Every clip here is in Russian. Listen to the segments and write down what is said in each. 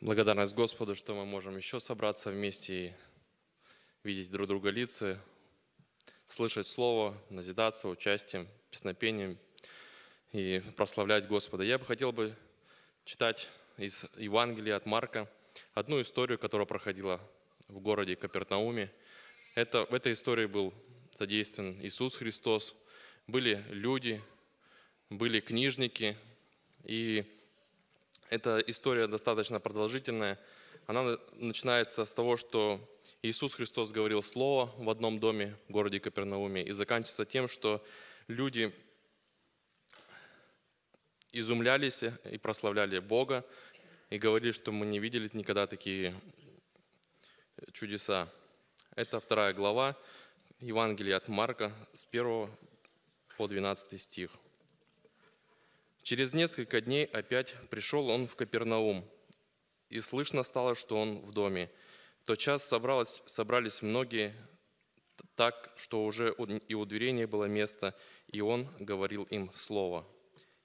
Благодарность Господу, что мы можем еще собраться вместе и видеть друг друга лица, слышать Слово, назидаться участием, песнопением и прославлять Господа. Я бы хотел бы читать из Евангелия от Марка одну историю, которая проходила в городе Капернауме. Это, в этой истории был задействован Иисус Христос, были люди, были книжники, и эта история достаточно продолжительная. Она начинается с того, что Иисус Христос говорил слово в одном доме в городе Капернауме и заканчивается тем, что люди изумлялись и прославляли Бога и говорили, что мы не видели никогда такие чудеса. Это вторая глава Евангелия от Марка с 1 по 12 стих. Через несколько дней опять пришел он в Капернаум, и слышно стало, что он в доме. В тот час собралось, собрались многие так, что уже и у дверей не было места, и он говорил им слово.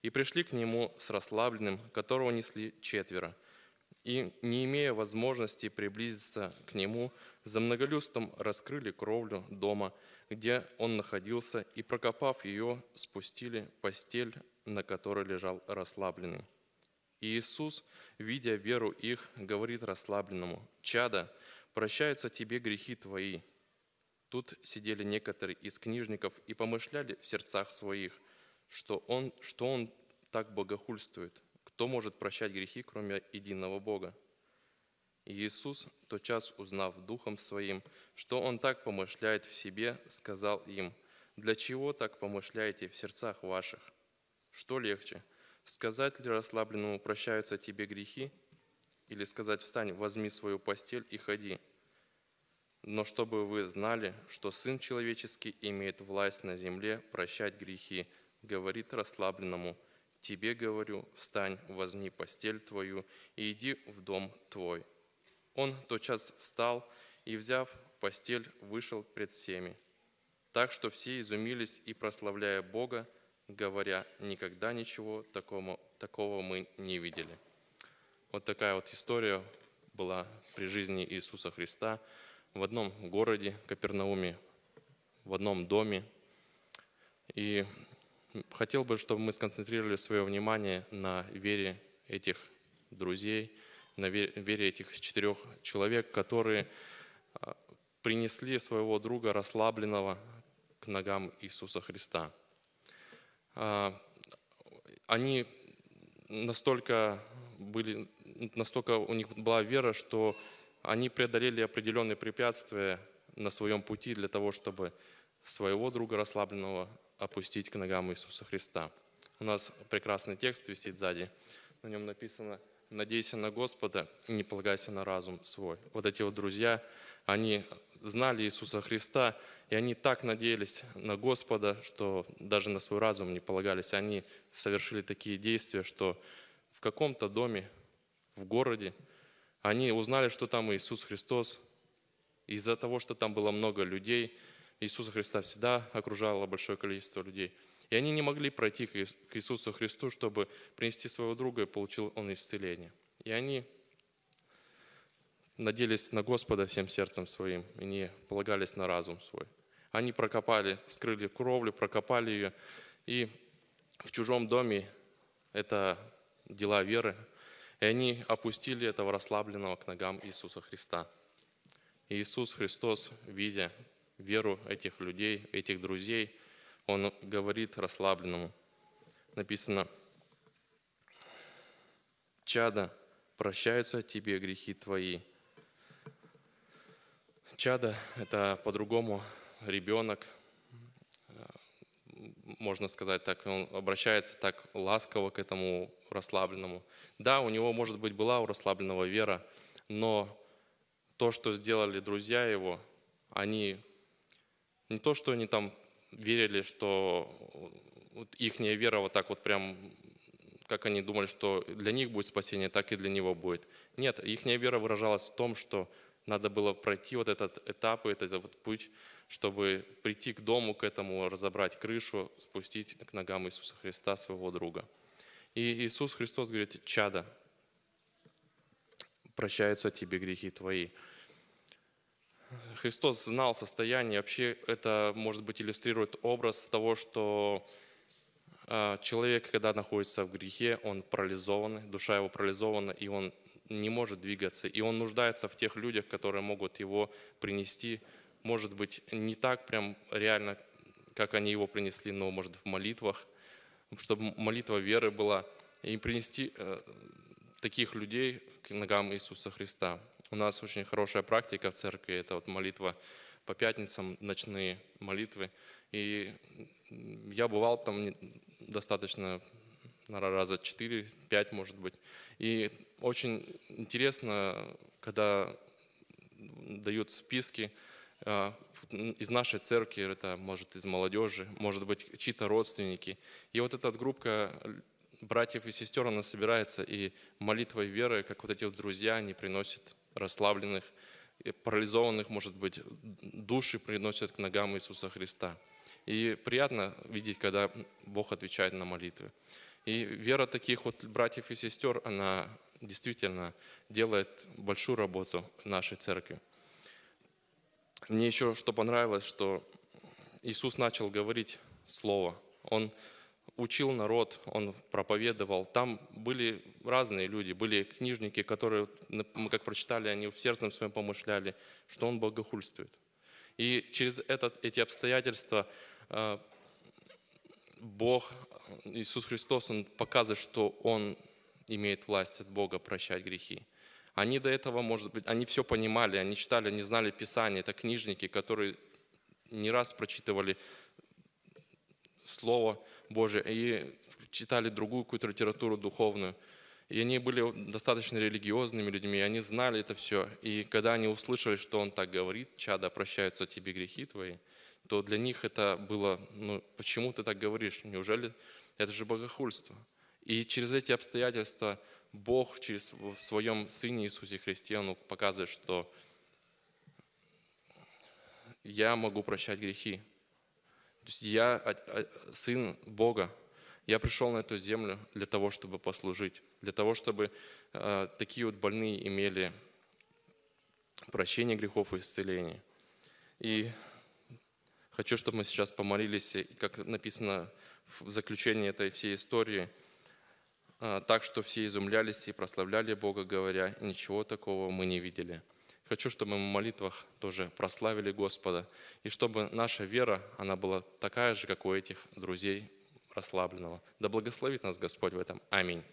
И пришли к нему с расслабленным, которого несли четверо. И, не имея возможности приблизиться к нему, за многолюстом раскрыли кровлю дома – где он находился, и, прокопав ее, спустили постель, на которой лежал расслабленный. И Иисус, видя веру их, говорит расслабленному, «Чада, прощаются тебе грехи твои». Тут сидели некоторые из книжников и помышляли в сердцах своих, что он, что он так богохульствует. Кто может прощать грехи, кроме единого Бога? Иисус тотчас узнав духом своим, что он так помышляет в себе, сказал им, «Для чего так помышляете в сердцах ваших? Что легче, сказать ли расслабленному прощаются тебе грехи, или сказать «Встань, возьми свою постель и ходи»? Но чтобы вы знали, что Сын Человеческий имеет власть на земле прощать грехи, говорит расслабленному, «Тебе говорю, встань, возьми постель твою и иди в дом твой». Он тотчас встал и, взяв постель, вышел пред всеми. Так что все изумились и, прославляя Бога, говоря, никогда ничего такому, такого мы не видели. Вот такая вот история была при жизни Иисуса Христа в одном городе Капернауме, в одном доме. И хотел бы, чтобы мы сконцентрировали свое внимание на вере этих друзей – на вере этих четырех человек, которые э, принесли своего друга расслабленного к ногам Иисуса Христа. А, они настолько были, настолько у них была вера, что они преодолели определенные препятствия на своем пути для того, чтобы своего друга расслабленного опустить к ногам Иисуса Христа. У нас прекрасный текст висит сзади. На нем написано – надейся на Господа и не полагайся на разум свой. Вот эти вот друзья, они знали Иисуса Христа, и они так надеялись на Господа, что даже на свой разум не полагались. Они совершили такие действия, что в каком-то доме, в городе, они узнали, что там Иисус Христос. Из-за того, что там было много людей, Иисуса Христа всегда окружало большое количество людей – и они не могли пройти к Иисусу Христу, чтобы принести своего друга, и получил он исцеление. И они надеялись на Господа всем сердцем своим и не полагались на разум свой. Они прокопали, вскрыли кровлю, прокопали ее. И в чужом доме это дела веры. И они опустили этого расслабленного к ногам Иисуса Христа. И Иисус Христос, видя веру этих людей, этих друзей, он говорит расслабленному. Написано, «Чада, прощаются тебе грехи твои». Чада – это по-другому ребенок, можно сказать так, он обращается так ласково к этому расслабленному. Да, у него, может быть, была у расслабленного вера, но то, что сделали друзья его, они не то, что они там верили, что вот их вера вот так вот прям, как они думали, что для них будет спасение, так и для него будет. Нет, их вера выражалась в том, что надо было пройти вот этот этап и этот, этот путь, чтобы прийти к дому, к этому, разобрать крышу, спустить к ногам Иисуса Христа, своего друга. И Иисус Христос говорит, чада, прощаются тебе грехи твои. Христос знал состояние, вообще это может быть иллюстрирует образ того, что а, человек, когда находится в грехе, он парализован, душа его парализована, и он не может двигаться, и он нуждается в тех людях, которые могут его принести, может быть, не так прям реально, как они его принесли, но, может, в молитвах, чтобы молитва веры была, и принести э, таких людей к ногам Иисуса Христа. У нас очень хорошая практика в церкви, это вот молитва по пятницам, ночные молитвы. И я бывал там достаточно, наверное, раза 4-5, может быть. И очень интересно, когда дают списки, э, из нашей церкви, это может из молодежи, может быть чьи-то родственники. И вот эта группа братьев и сестер она собирается, и молитвой веры, как вот эти вот друзья, они приносят расслабленных, э, парализованных, может быть, души приносят к ногам Иисуса Христа. И приятно видеть, когда Бог отвечает на молитвы. И вера таких вот братьев и сестер, она действительно делает большую работу нашей церкви. Мне еще что понравилось, что Иисус начал говорить Слово. Он учил народ, он проповедовал. Там были разные люди, были книжники, которые, мы как прочитали, они в сердцем своем помышляли, что он богохульствует. И через этот, эти обстоятельства э, Бог, Иисус Христос, Он показывает, что Он имеет власть от Бога прощать грехи. Они до этого, может быть, они все понимали, они читали, они знали Писание. Это книжники, которые не раз прочитывали Слово Божие, и читали другую какую-то литературу духовную. И они были достаточно религиозными людьми, и они знали это все. И когда они услышали, что он так говорит, «Чада, прощаются тебе грехи твои», то для них это было, ну, почему ты так говоришь? Неужели это же богохульство? И через эти обстоятельства Бог через, в своем Сыне Иисусе Христе, Он показывает, что я могу прощать грехи, то есть я а, а, сын Бога. Я пришел на эту землю для того, чтобы послужить, для того, чтобы э, такие вот больные имели прощение грехов и исцеление. И хочу, чтобы мы сейчас помолились, как написано в заключении этой всей истории, э, так, что все изумлялись и прославляли Бога, говоря, ничего такого мы не видели. Хочу, чтобы мы в молитвах тоже прославили Господа, и чтобы наша вера, она была такая же, как у этих друзей расслабленного. Да благословит нас Господь в этом. Аминь.